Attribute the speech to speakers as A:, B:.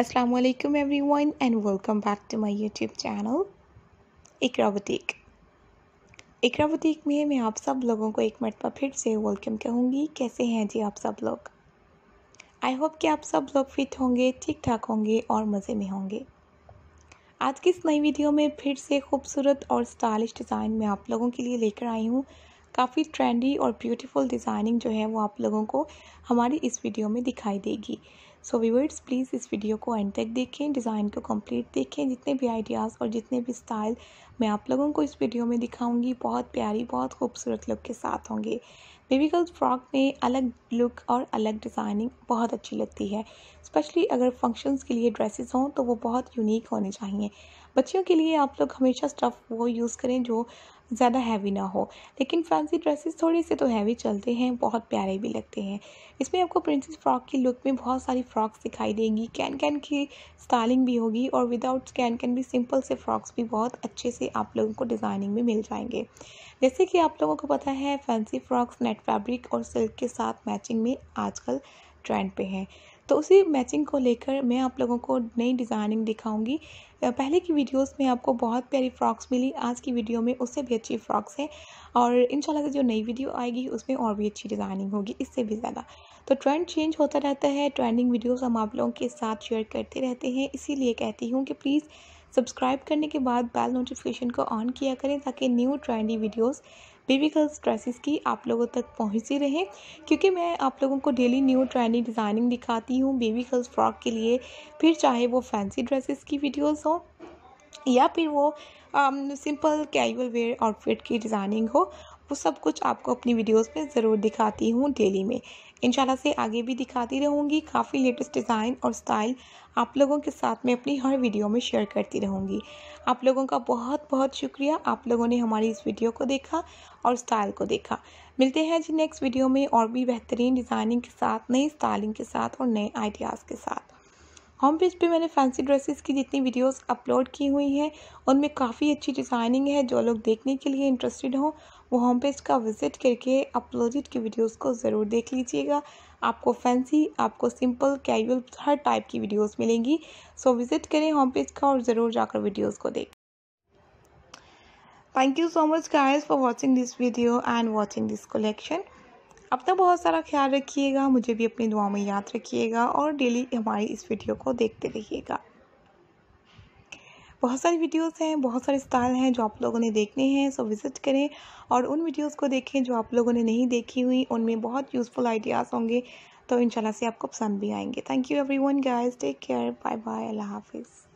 A: every every and welcome back to my YouTube channel Iqra boutique Iqra boutique में मैं आप सब लोगों को एक मरतबा फिर से वेलकम कहूँगी कैसे हैं जी आप सब लोग आई होप कि आप सब लोग फिट होंगे ठीक ठाक होंगे और मज़े में होंगे आज की इस नई वीडियो में फिर से खूबसूरत और स्टाइलिश डिज़ाइन में आप लोगों के लिए लेकर आई हूँ काफ़ी ट्रेंडी और ब्यूटीफुल डिज़ाइनिंग जो है वो आप लोगों को हमारी इस वीडियो में दिखाई देगी सो व्यूअर्स प्लीज़ इस वीडियो को एंड तक देखें डिज़ाइन को कंप्लीट देखें जितने भी आइडियाज़ और जितने भी स्टाइल मैं आप लोगों को इस वीडियो में दिखाऊंगी बहुत प्यारी बहुत खूबसूरत लुक के साथ होंगे बेबी गर्ल्स फ्रॉक में अलग लुक और अलग डिज़ाइनिंग बहुत अच्छी लगती है स्पेशली अगर फंक्शंस के लिए ड्रेसेस हों तो वो बहुत यूनिक होने चाहिए बच्चियों के लिए आप लोग हमेशा स्टफ़ वो यूज़ करें जो ज़्यादा हैवी ना हो लेकिन फैंसी ड्रेसेस थोड़े से तो हैवी चलते हैं बहुत प्यारे भी लगते हैं इसमें आपको प्रिंसेस फ्रॉक की लुक में बहुत सारी फ्रॉक्स दिखाई देंगी कैन कैन की स्टाइलिंग भी होगी और विदाउट कैन कैन भी सिंपल से फ्रॉक्स भी बहुत अच्छे से आप लोगों को डिज़ाइनिंग में मिल जाएंगे जैसे कि आप लोगों को पता है फैंसी फ्रॉक्स नेट फैब्रिक और सिल्क के साथ मैचिंग में आजकल ट्रेंड पे हैं तो उसी मैचिंग को लेकर मैं आप लोगों को नई डिज़ाइनिंग दिखाऊंगी पहले की वीडियोस में आपको बहुत प्यारी फ्रॉक्स मिली आज की वीडियो में उससे भी अच्छी फ्रॉक्स हैं और इनशाला से जो नई वीडियो आएगी उसमें और भी अच्छी डिज़ाइनिंग होगी इससे भी ज़्यादा तो ट्रेंड चेंज होता रहता है ट्रेंडिंग वीडियोज़ हम आप लोगों के साथ शेयर करते रहते हैं इसीलिए कहती हूँ कि प्लीज़ सब्सक्राइब करने के बाद बेल नोटिफिकेशन को ऑन किया करें ताकि new trendy videos baby girls dresses की आप लोगों तक पहुँचती रहे क्योंकि मैं आप लोगों को डेली न्यू ट्रेंडी डिज़ाइनिंग दिखाती हूँ बेबी गर्ल्स फ्रॉक के लिए फिर चाहे वो फैंसी ड्रेसेस की वीडियोज़ हो या फिर वो सिंपल कैजुअल वेयर आउटफिट की डिज़ाइनिंग हो वो सब कुछ आपको अपनी वीडियोस में ज़रूर दिखाती हूँ डेली में इंशाल्लाह से आगे भी दिखाती रहूँगी काफ़ी लेटेस्ट डिज़ाइन और स्टाइल आप लोगों के साथ में अपनी हर वीडियो में शेयर करती रहूँगी आप लोगों का बहुत बहुत शुक्रिया आप लोगों ने हमारी इस वीडियो को देखा और स्टाइल को देखा मिलते हैं जी नेक्स्ट वीडियो में और भी बेहतरीन डिज़ाइनिंग के साथ नई स्टाइलिंग के साथ और नए आइडियाज़ के साथ होम पेज पे मैंने फैंसी ड्रेसेस की जितनी वीडियोस अपलोड की हुई हैं उनमें काफ़ी अच्छी डिज़ाइनिंग है जो लोग देखने के लिए इंटरेस्टेड हों वो होम पेज का विज़िट करके अपलोडेड की वीडियोस को ज़रूर देख लीजिएगा आपको फैंसी आपको सिंपल कैजुअल हर टाइप की वीडियोस मिलेंगी सो विज़िट करें होम पेज का और ज़रूर जाकर वीडियोज़ को देखें thank you so much guys for watching this video and watching this collection अपना बहुत सारा ख्याल रखिएगा मुझे भी अपनी दुआ में याद रखिएगा और डेली हमारी इस वीडियो को देखते रहिएगा बहुत सारी वीडियोस हैं बहुत सारे स्टाइल हैं जो आप लोगों ने देखने हैं सो विज़िट करें और उन वीडियोस को देखें जो आप लोगों ने नहीं देखी हुई उनमें बहुत यूज़फुल आइडियाज़ होंगे तो इंशाल्लाह से आपको पसंद भी आएंगे thank you everyone guys take care bye bye अल्लाह हाफिज़